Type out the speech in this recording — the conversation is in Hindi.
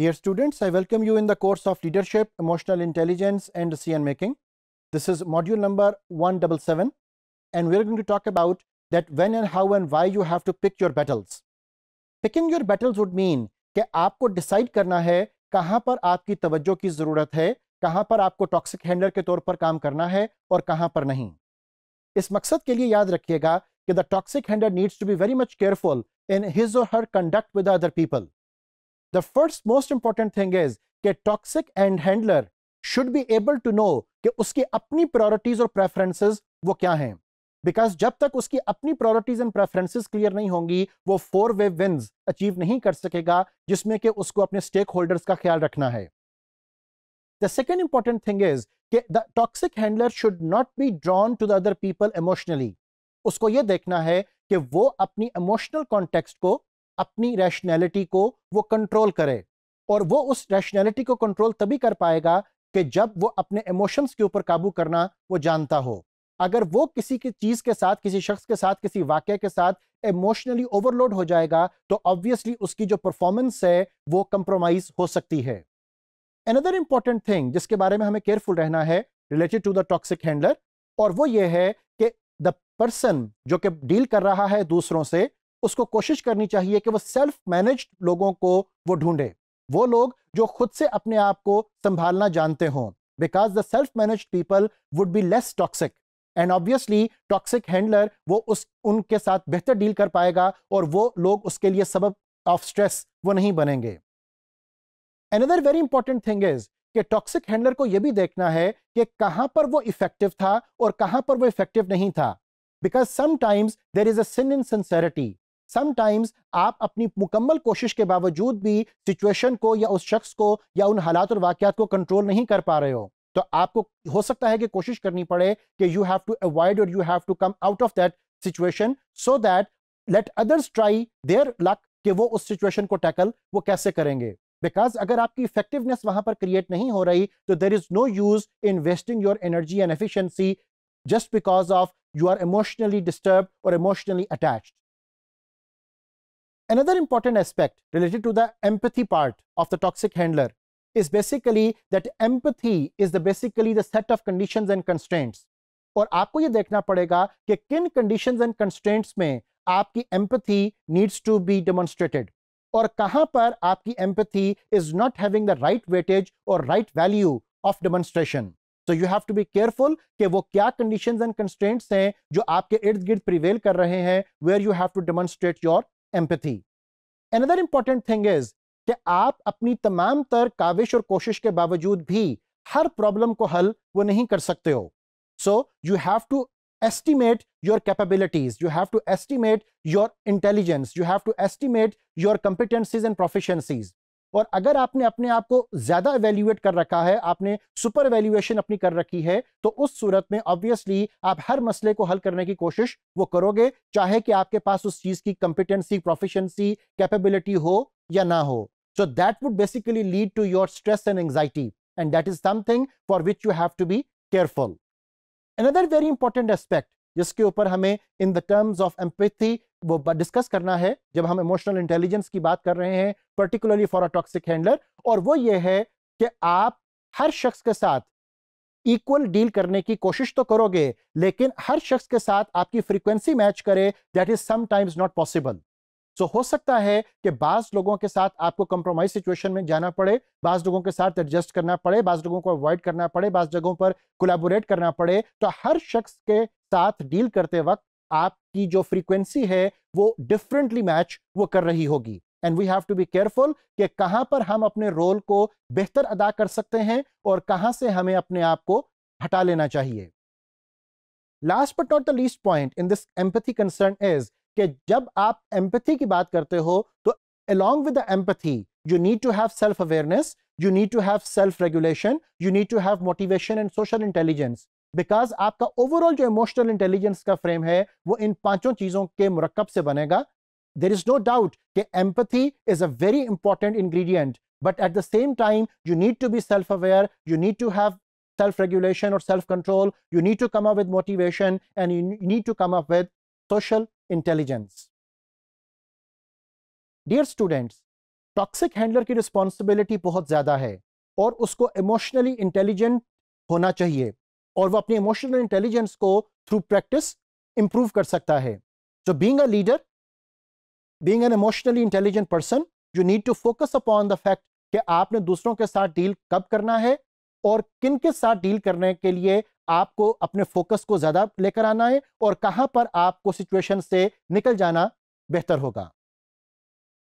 Dear students, I welcome you in the course of Leadership, Emotional Intelligence and Decision Making. This is module number 177 and we are going to talk about that when and how and why you have to pick your battles. Picking your battles would mean कि आपको decide करना है कहाँ पर आपकी तवज्जो की ज़रूरत है कहाँ पर आपको टॉक्सिक हैंडलर के तौर पर काम करना है और कहाँ पर नहीं इस मकसद के लिए याद रखिएगा कि the toxic handler needs to be very much careful in his or her conduct with other people The first most important thing is कि toxic and handler should be able to know कि उसकी अपनी प्रायोरिटीज और प्रेफरेंसेस वो क्या हैं बिकॉज जब तक उसकी अपनी प्रायोरिटीज एंड प्रेफरेंसेस क्लियर नहीं होंगी वो फोर वे विन्स अचीव नहीं कर सकेगा जिसमें कि उसको अपने स्टेक होल्डर्स का ख्याल रखना है the second important thing is कि the toxic handler should not be drawn to the other people emotionally उसको ये देखना है कि वो अपनी इमोशनल कॉन्टेक्स्ट को अपनी रैशनैलिटी को वो कंट्रोल करे और वो उस रैशनैलिटी को कंट्रोल तभी कर पाएगा कि जब वो अपने इमोशंस के ऊपर काबू करना वो जानता हो अगर वो किसी की चीज़ के साथ किसी शख्स के साथ किसी वाक्य के साथ इमोशनली ओवरलोड हो जाएगा तो ऑब्वियसली उसकी जो परफॉर्मेंस है वो कंप्रोमाइज हो सकती है अनदर इंपॉर्टेंट थिंग जिसके बारे में हमें केयरफुल रहना है related to the toxic handler और वो ये है कि द पर्सन जो कि डील कर रहा है दूसरों से उसको कोशिश करनी चाहिए कि वो सेल्फ मैनेज लोगों को वो ढूंढे वो लोग जो खुद से अपने आप को संभालना जानते हों because the self manage people would be less toxic and obviously toxic handler वो उस उनके साथ बेहतर डील कर पाएगा और वो लोग उसके लिए सबब ऑफ स्ट्रेस वो नहीं बनेंगे another very important thing is कि टॉक्सिक हैंडलर को यह भी देखना है कि कहां पर वो इफेक्टिव था और कहां पर वो इफेक्टिव नहीं था because sometimes there is a sin in sincerity sometimes आप अपनी मुकम्मल कोशिश के बावजूद भी सिचुएशन को या उस शख्स को या उन हालात और वाकत को कंट्रोल नहीं कर पा रहे हो तो आपको हो सकता है कि कोशिश करनी पड़े कि यू हैव टू अवॉइड और you have to come out of that situation so that let others try their luck कि वो उस सिचुएशन को टैकल वो कैसे करेंगे बिकॉज अगर आपकी इफेक्टिवनेस वहां पर क्रिएट नहीं हो रही तो there is no use in wasting your energy and efficiency just because of you are emotionally disturb और emotionally attached Another important aspect related to the empathy part of the toxic handler is basically that empathy is the basically the set of conditions and constraints. और आपको ये देखना पड़ेगा कि किन conditions and constraints में आपकी empathy needs to be demonstrated और कहां पर आपकी empathy is not having the right weightage or right value of demonstration. So you have to be careful कि वो क्या conditions and constraints हैं जो आपके इर्द गिर्द prevail कर रहे हैं where you have to demonstrate your empathy another important thing is कि आप अपनी तमाम तर काविश और कोशिश के बावजूद भी हर प्रॉब्लम को हल वो नहीं कर सकते हो so you have to estimate your capabilities you have to estimate your intelligence you have to estimate your competencies and proficiencies और अगर आपने अपने आप को ज्यादा एवेल्यूएट कर रखा है आपने सुपर वैल्यूएशन अपनी कर रखी है तो उस सूरत में ऑब्वियसली आप हर मसले को हल करने की कोशिश वो करोगे चाहे कि आपके पास उस चीज की कंपिटेंसी प्रोफिशंसी कैपेबिलिटी हो या ना हो so that would basically lead to your stress and anxiety and that is something for which you have to be careful another very important aspect जिसके ऊपर हमें in the terms of empathy वो डिस्कस करना है जब हम इमोशनल इंटेलिजेंस की बात कर रहे हैं particularly for a toxic handler और वो ये है कि आप हर शख्स के साथ इक्वल डील करने की कोशिश तो करोगे लेकिन हर शख्स के साथ आपकी फ्रीक्वेंसी मैच करे that is sometimes not possible so हो सकता है कि बाज लोगों के साथ आपको कंप्रोमाइज सिचुएशन में जाना पड़े बाज लोगों के साथ एडजस्ट करना पड़े बाज लोगों को अवॉइड करना पड़े बाज जगहों पर कोलेबोरेट करना पड़े तो हर शख्स के साथ डील करते वक्त आप की जो फ्रीक्वेंसी है वो डिफरेंटली मैच वो कर रही होगी and we have to be careful कि कहां पर हम अपने रोल को बेहतर अदा कर सकते हैं और कहां से हमें अपने आप को हटा लेना चाहिए last but not the least point in this empathy concern is कि जब आप एम्पथी की बात करते हो तो along with the empathy, you need to have self awareness, you need to have self regulation, you need to have motivation and social intelligence. Because आपका ओवरऑल जो इमोशनल इंटेलिजेंस का फ्रेम है वो इन पांचों चीजों के मरकब से बनेगा देर इज नो डाउट कि empathy is a very important ingredient but at the same time you need to be self aware you need to have self regulation और self control you need to come up with motivation and you need to come up with social intelligence dear students toxic handler की रिस्पॉन्सिबिलिटी बहुत ज़्यादा है और उसको इमोशनली इंटेलिजेंट होना चाहिए और वो अपनी इमोशनल इंटेलिजेंस को थ्रू प्रैक्टिस इंप्रूव कर सकता है so being a leader being an emotionally intelligent person you need to focus upon the fact कि आपने दूसरों के साथ डील कब करना है और किन के साथ डील करने के लिए आपको अपने फोकस को ज़्यादा लेकर आना है और कहाँ पर आपको सिचुएशन से निकल जाना बेहतर होगा